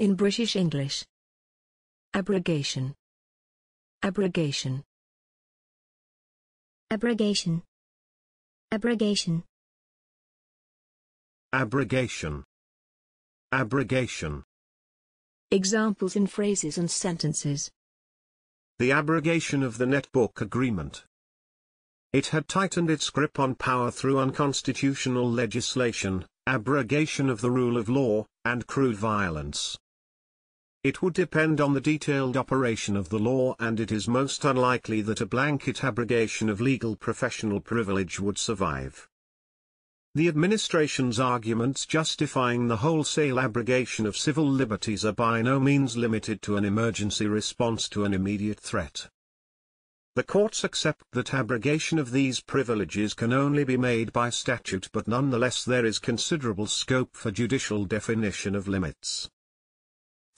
in British English. Abrogation. Abrogation. Abrogation. Abrogation. Abrogation. Abrogation. Examples in phrases and sentences. The abrogation of the Netbook Agreement. It had tightened its grip on power through unconstitutional legislation, abrogation of the rule of law, and crude violence. It would depend on the detailed operation of the law and it is most unlikely that a blanket abrogation of legal professional privilege would survive. The administration's arguments justifying the wholesale abrogation of civil liberties are by no means limited to an emergency response to an immediate threat. The courts accept that abrogation of these privileges can only be made by statute but nonetheless there is considerable scope for judicial definition of limits.